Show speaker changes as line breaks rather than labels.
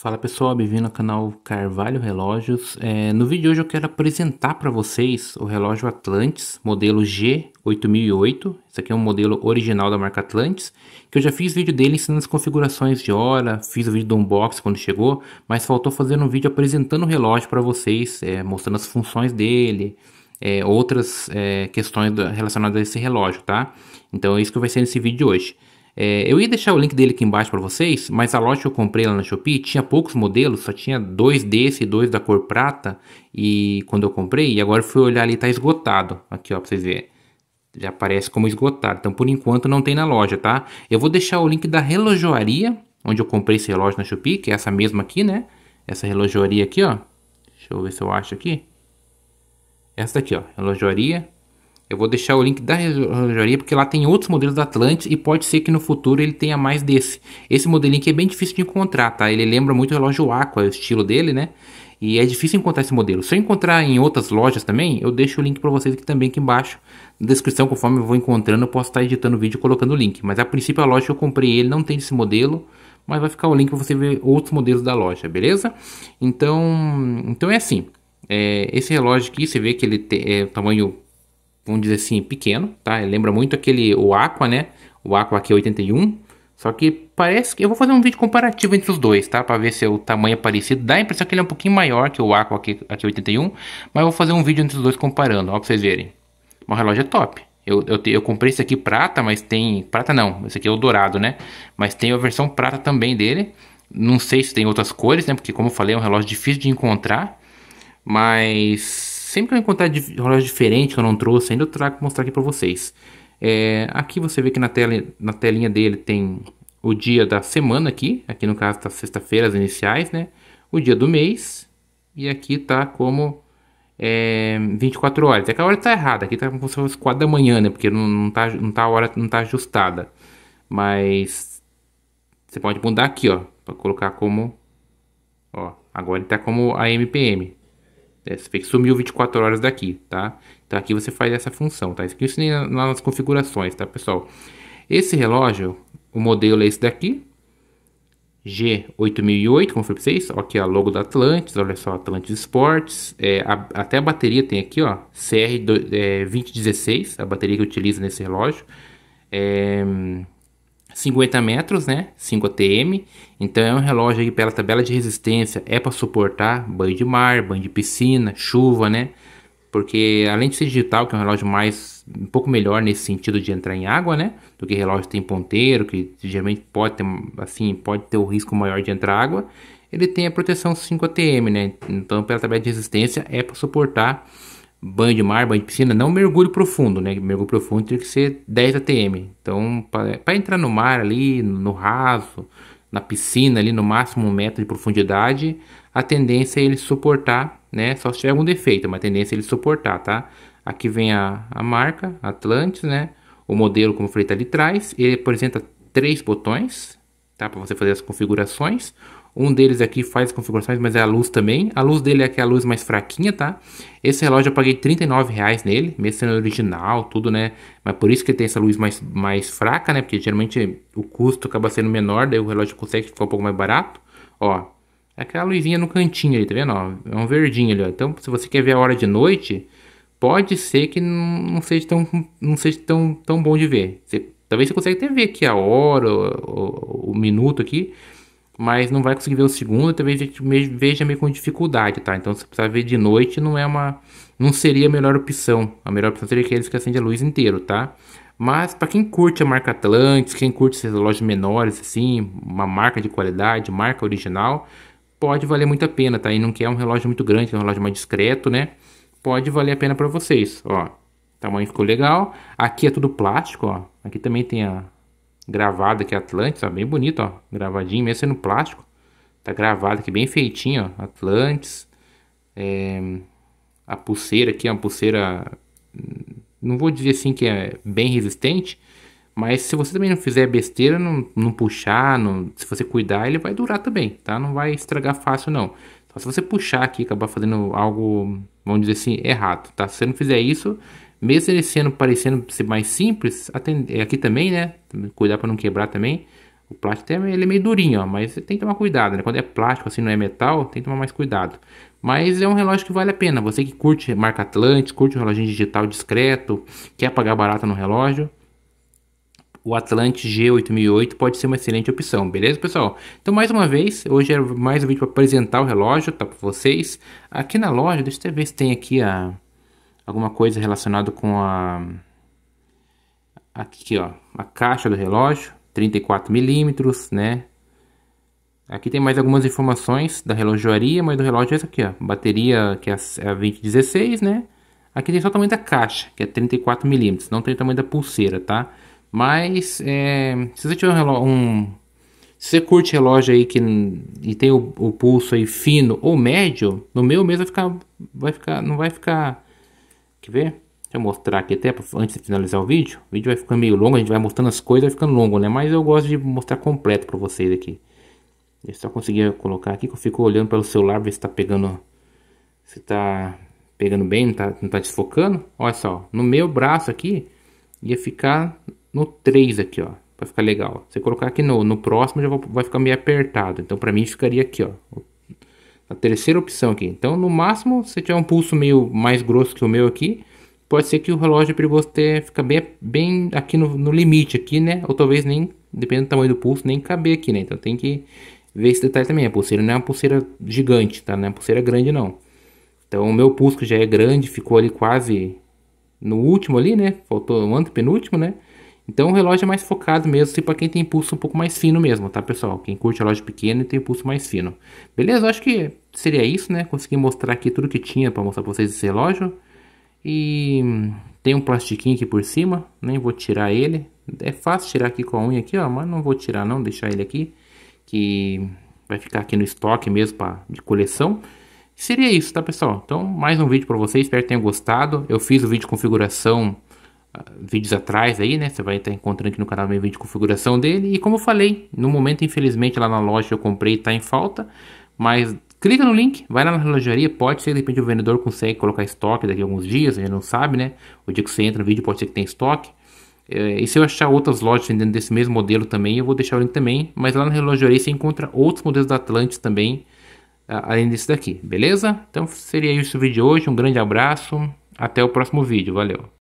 Fala pessoal, bem-vindo ao canal Carvalho Relógios. É, no vídeo de hoje eu quero apresentar para vocês o relógio Atlantis, modelo G8008. Esse aqui é um modelo original da marca Atlantis, que eu já fiz vídeo dele ensinando as configurações de hora, fiz o vídeo do unboxing quando chegou, mas faltou fazer um vídeo apresentando o relógio para vocês, é, mostrando as funções dele, é, outras é, questões relacionadas a esse relógio, tá? Então é isso que vai ser nesse vídeo de hoje. É, eu ia deixar o link dele aqui embaixo para vocês, mas a loja que eu comprei lá na Shopee tinha poucos modelos, só tinha dois desse e dois da cor prata. E quando eu comprei, e agora fui olhar ali, tá esgotado. Aqui ó, pra vocês verem já aparece como esgotado. Então, por enquanto, não tem na loja, tá? Eu vou deixar o link da relojoaria, onde eu comprei esse relógio na Shopee, que é essa mesma aqui, né? Essa relojoaria aqui, ó. Deixa eu ver se eu acho aqui. Essa aqui, ó. Relojoaria. Eu vou deixar o link da relojaria porque lá tem outros modelos da Atlantis e pode ser que no futuro ele tenha mais desse. Esse modelinho aqui é bem difícil de encontrar, tá? Ele lembra muito o relógio Aqua, o estilo dele, né? E é difícil encontrar esse modelo. Se eu encontrar em outras lojas também, eu deixo o link para vocês aqui também aqui embaixo na descrição, conforme eu vou encontrando, eu posso estar editando o vídeo colocando o link. Mas a princípio a loja que eu comprei ele não tem esse modelo, mas vai ficar o link para você ver outros modelos da loja, beleza? Então, então é assim. É, esse relógio aqui, você vê que ele tem é, tamanho vamos dizer assim, pequeno, tá? Ele lembra muito aquele, o Aqua, né? O Aqua aqui 81, só que parece que... Eu vou fazer um vídeo comparativo entre os dois, tá? Pra ver se é o tamanho é parecido. Dá a impressão que ele é um pouquinho maior que o Aqua aqui, aqui 81. Mas eu vou fazer um vídeo entre os dois comparando, ó, pra vocês verem. O relógio é top. Eu, eu, eu, comprei esse aqui prata, mas tem... Prata não, esse aqui é o dourado, né? Mas tem a versão prata também dele. Não sei se tem outras cores, né? Porque como eu falei, é um relógio difícil de encontrar. Mas sempre que eu encontrar relógio diferente que eu não trouxe ainda, eu trago pra mostrar aqui pra vocês. É, aqui você vê que na, na telinha dele tem o dia da semana aqui, aqui no caso tá sexta-feira, as iniciais, né? O dia do mês, e aqui tá como é, 24 horas. É que a hora tá errada, aqui tá como se fosse 4 da manhã, né? Porque não, não, tá, não tá a hora, não tá ajustada. Mas você pode mudar aqui, ó, para colocar como, ó, agora ele tá como a MPM. É, você tem que sumiu 24 horas daqui, tá? Então aqui você faz essa função, tá? Isso nem nas configurações, tá, pessoal? Esse relógio, o modelo é esse daqui. G8008, como eu falei pra vocês, ó, aqui a logo da Atlantis, olha só, Atlantis Sports, é, a, até a bateria tem aqui, ó, CR2016, é, a bateria que utiliza nesse relógio, é, 50 metros, né? 5 ATM. Então é um relógio que pela tabela de resistência é para suportar banho de mar, banho de piscina, chuva, né? Porque além de ser digital, que é um relógio mais um pouco melhor nesse sentido de entrar em água, né? Do que relógio tem ponteiro, que geralmente pode ter assim, pode ter o risco maior de entrar água. Ele tem a proteção 5 ATM, né? Então pela tabela de resistência é para suportar banho de mar, banho de piscina, não mergulho profundo, né? Mergulho profundo tem que ser 10 ATM. Então, para entrar no mar ali, no raso, na piscina ali, no máximo um metro de profundidade, a tendência é ele suportar, né? Só se tiver algum defeito, mas a tendência é ele suportar, tá? Aqui vem a, a marca, Atlantis, né? O modelo, como eu falei, tá ali atrás. Ele apresenta três botões, tá? Para você fazer as configurações. Um deles aqui faz configurações, mas é a luz também. A luz dele é que é a luz mais fraquinha, tá? Esse relógio eu paguei 39 reais nele, mesmo sendo original, tudo, né? Mas por isso que tem essa luz mais, mais fraca, né? Porque geralmente o custo acaba sendo menor, daí o relógio consegue ficar um pouco mais barato. Ó, é aquela luzinha no cantinho ali, tá vendo? Ó, é um verdinho ali, ó. Então, se você quer ver a hora de noite, pode ser que não seja tão, não seja tão, tão bom de ver. Você, talvez você consiga até ver aqui a hora, o, o, o minuto aqui mas não vai conseguir ver o segundo, talvez a gente veja meio com dificuldade, tá? Então se precisar ver de noite, não é uma não seria a melhor opção. A melhor opção seria aqueles que acendem a luz inteiro, tá? Mas para quem curte a marca Atlantis, quem curte esses relógios menores assim, uma marca de qualidade, marca original, pode valer muito a pena, tá? E não quer um relógio muito grande, um relógio mais discreto, né? Pode valer a pena para vocês, ó. O tamanho ficou legal. Aqui é tudo plástico, ó. Aqui também tem a, gravado aqui, Atlantis, tá bem bonito, ó, gravadinho, mesmo sendo plástico, tá gravado aqui, bem feitinho, ó, Atlantis, é, a pulseira aqui é uma pulseira, não vou dizer assim que é bem resistente, mas se você também não fizer besteira, não, não puxar, não, se você cuidar, ele vai durar também, tá, não vai estragar fácil não. só se você puxar aqui e acabar fazendo algo, vamos dizer assim, errado, tá, se você não fizer isso, mesmo ele sendo parecendo ser mais simples, é, aqui também, né? Cuidar para não quebrar também. O plástico é, ele é meio durinho, ó, mas tem que tomar cuidado, né? Quando é plástico, assim, não é metal, tem que tomar mais cuidado. Mas é um relógio que vale a pena. Você que curte marca Atlantis, curte um relógio digital discreto, quer pagar barato no relógio, o Atlantis G8008 pode ser uma excelente opção, beleza, pessoal? Então, mais uma vez, hoje é mais um vídeo para apresentar o relógio, tá, para vocês. Aqui na loja, deixa eu ver se tem aqui a alguma coisa relacionada com a aqui ó, a caixa do relógio, 34 milímetros, né? Aqui tem mais algumas informações da relojoaria, mas do relógio é isso aqui, ó. Bateria que é, é a 2016, né? Aqui tem só o tamanho da caixa, que é 34 milímetros. Não tem o tamanho da pulseira, tá? Mas, é, se você tiver um, relógio, um Se você curte relógio aí que, e tem o, o, pulso aí fino ou médio, no meu mesmo vai ficar... Vai ficar não vai ficar Quer ver? Deixa eu mostrar aqui até antes de finalizar o vídeo. O vídeo vai ficando meio longo, a gente vai mostrando as coisas, vai ficando longo, né? Mas eu gosto de mostrar completo para vocês aqui. Eu só consegui colocar aqui que eu fico olhando pelo celular ver se tá pegando se tá pegando bem, não tá, não tá desfocando. Olha só, no meu braço aqui ia ficar no 3 aqui, ó, para ficar legal. Se colocar aqui no, no próximo já vai ficar meio apertado. Então para mim ficaria aqui, ó, o a terceira opção aqui. Então, no máximo, se tiver um pulso meio mais grosso que o meu aqui, pode ser que o relógio perigoso ter, fica bem, bem aqui no, no, limite aqui, né? Ou talvez nem, dependendo do tamanho do pulso, nem caber aqui, né? Então tem que ver esse detalhe também. A pulseira não é uma pulseira gigante, tá? Não é uma pulseira grande, não. Então o meu pulso que já é grande, ficou ali quase no último ali, né? Faltou o antepenúltimo, né? Então o relógio é mais focado mesmo, assim, para quem tem pulso um pouco mais fino mesmo, tá, pessoal? Quem curte relógio pequeno e tem pulso mais fino. Beleza? Eu acho que seria isso, né? Consegui mostrar aqui tudo que tinha para mostrar para vocês esse relógio. E hum, tem um plastiquinho aqui por cima, nem vou tirar ele. É fácil tirar aqui com a unha aqui, ó, mas não vou tirar não, deixar ele aqui, que vai ficar aqui no estoque mesmo pra, de coleção. Seria isso, tá, pessoal? Então, mais um vídeo para vocês, espero que tenham gostado. Eu fiz o vídeo de configuração vídeos atrás aí, né? Você vai estar encontrando aqui no canal meu vídeo de configuração dele. E como eu falei, no momento, infelizmente, lá na loja eu comprei e tá em falta. Mas clica no link, vai na relojaria, pode ser, de repente o vendedor consegue colocar estoque daqui a alguns dias, a gente não sabe, né? O dia que você entra no vídeo pode ser que tenha estoque. É, e se eu achar outras lojas vendendo desse mesmo modelo também, eu vou deixar o link também. Mas lá na relojaria você encontra outros modelos da Atlantis também, além desse daqui, beleza? Então seria isso o vídeo de hoje, um grande abraço, até o próximo vídeo, valeu!